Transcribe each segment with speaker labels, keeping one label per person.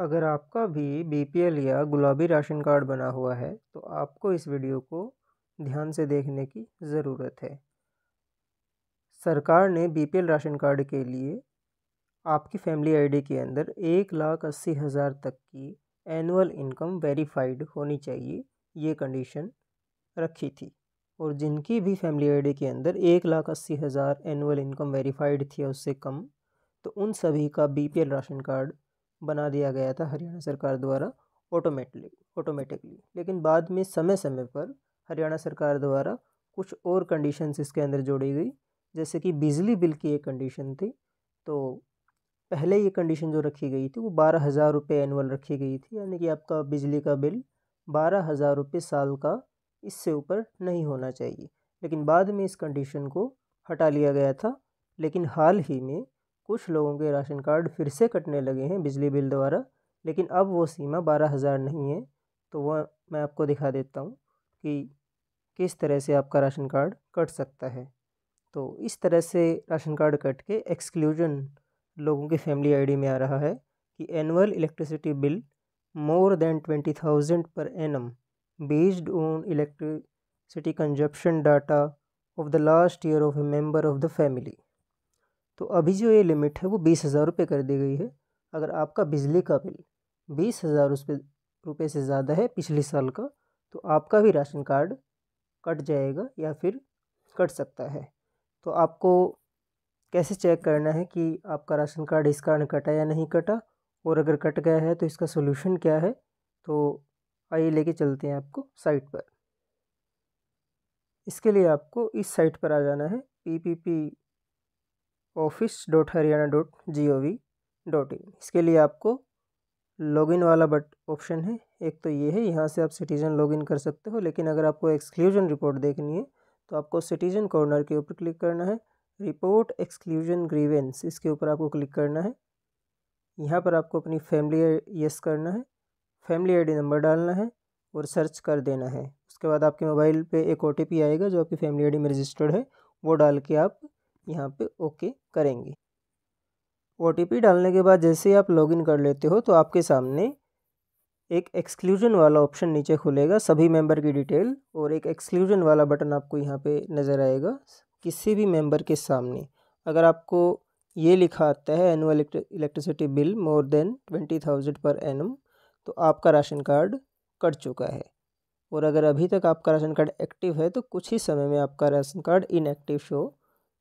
Speaker 1: अगर आपका भी बी या गुलाबी राशन कार्ड बना हुआ है तो आपको इस वीडियो को ध्यान से देखने की ज़रूरत है सरकार ने बी राशन कार्ड के लिए आपकी फैमिली आईडी के अंदर एक लाख अस्सी हज़ार तक की एनुअल इनकम वेरीफाइड होनी चाहिए ये कंडीशन रखी थी और जिनकी भी फैमिली आईडी के अंदर एक लाख अस्सी हज़ार एनुअल इनकम वेरीफाइड थी उससे कम तो उन सभी का बी राशन कार्ड बना दिया गया था हरियाणा सरकार द्वारा ऑटोमेटली ऑटोमेटिकली लेकिन बाद में समय समय पर हरियाणा सरकार द्वारा कुछ और कंडीशंस इसके अंदर जोड़ी गई जैसे कि बिजली बिल की एक कंडीशन थी तो पहले ये कंडीशन जो रखी गई थी वो बारह हज़ार रुपये एनअल रखी गई थी यानी कि आपका बिजली का बिल बारह हज़ार रुपये साल का इससे ऊपर नहीं होना चाहिए लेकिन बाद में इस कंडीशन को हटा लिया गया था लेकिन हाल ही में कुछ लोगों के राशन कार्ड फिर से कटने लगे हैं बिजली बिल द्वारा लेकिन अब वो सीमा बारह हज़ार नहीं है तो वह मैं आपको दिखा देता हूँ कि किस तरह से आपका राशन कार्ड कट सकता है तो इस तरह से राशन कार्ड कट के एक्सक्लूजन लोगों की फैमिली आईडी में आ रहा है कि annual electricity bill more than twenty thousand per annum based on electricity consumption data of the last year of a member of the family तो अभी जो ये लिमिट है वो बीस हज़ार रुपये कर दी गई है अगर आपका बिजली का बिल बीस हज़ार रुपये से ज़्यादा है पिछले साल का तो आपका भी राशन कार्ड कट जाएगा या फिर कट सकता है तो आपको कैसे चेक करना है कि आपका राशन कार्ड इस कारण कटा या नहीं कटा और अगर कट गया है तो इसका सोल्यूशन क्या है तो आइए लेके चलते हैं आपको साइट पर इसके लिए आपको इस साइट पर आ जाना है P P P office dot Haryana dot G O V dot in इसके लिए आपको लॉगिन वाला बट ऑप्शन है एक तो ये है यहाँ से आप सिटीज़न लॉगिन कर सकते हो लेकिन अगर आपको एक्सक्लूजन रिपोर्ट देखनी है तो आपको सिटीज़न कॉर्नर के ऊपर क्लिक करना है रिपोर्ट एक्सक्लूजन ग्रीवेंस इसके ऊपर आपको क्लिक करना है यहाँ पर आपको अपनी फैमिली यस करना है फैमिली आईडी नंबर डालना है और सर्च कर देना है उसके बाद आपके मोबाइल पे एक ओ आएगा जो आपकी फैमिली आईडी में रजिस्टर्ड है वो डाल के आप यहाँ पे ओके करेंगे ओ डालने के बाद जैसे ही आप लॉगिन कर लेते हो तो आपके सामने एक एक्सक्लूजन वाला ऑप्शन नीचे खुलेगा सभी मेंबर की डिटेल और एक एक्सक्लूजन वाला बटन आपको यहाँ पे नज़र आएगा किसी भी मेंबर के सामने अगर आपको ये लिखा आता है annual electricity bill more than twenty thousand per annum तो आपका राशन कार्ड कट चुका है और अगर अभी तक आपका राशन कार्ड एक्टिव है तो कुछ ही समय में आपका राशन कार्ड इनएक्टिव शो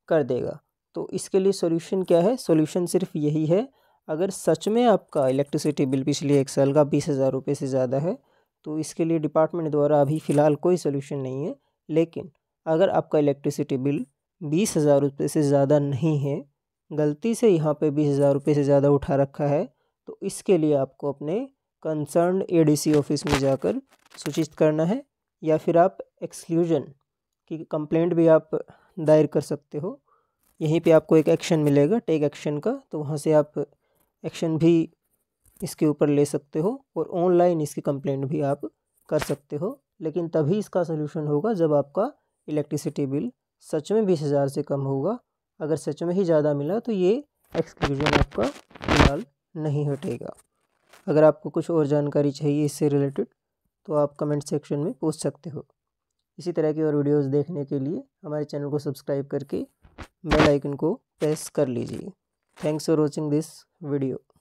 Speaker 1: कर देगा तो इसके लिए सॉल्यूशन क्या है सॉल्यूशन सिर्फ यही है अगर सच में आपका इलेक्ट्रिसिटी बिल पिछले एक साल का बीस हज़ार रुपये से ज़्यादा है तो इसके लिए डिपार्टमेंट द्वारा अभी फ़िलहाल कोई सोल्यूशन नहीं है लेकिन अगर आपका इलेक्ट्रिसिटी बिल बीस हज़ार रुपये से ज़्यादा नहीं है गलती से यहाँ पे बीस हज़ार रुपये से ज़्यादा उठा रखा है तो इसके लिए आपको अपने कंसर्न एडीसी ऑफिस में जाकर सूचित करना है या फिर आप एक्सक्लूजन की कंप्लेंट भी आप दायर कर सकते हो यहीं पे आपको एक एक्शन मिलेगा टेक एक्शन का तो वहाँ से आप एक्शन भी इसके ऊपर ले सकते हो और ऑनलाइन इसकी कंप्लेंट भी आप कर सकते हो लेकिन तभी इसका सोल्यूशन होगा जब आपका इलेक्ट्रिसिटी बिल सच में बीस हज़ार से कम होगा अगर सच में ही ज़्यादा मिला तो ये एक्सक्लूजन आपका फिलहाल नहीं हटेगा अगर आपको कुछ और जानकारी चाहिए इससे रिलेटेड तो आप कमेंट सेक्शन में पूछ सकते हो इसी तरह की और वीडियोस देखने के लिए हमारे चैनल को सब्सक्राइब करके बेल आइकन को प्रेस कर लीजिए thanks for watching this video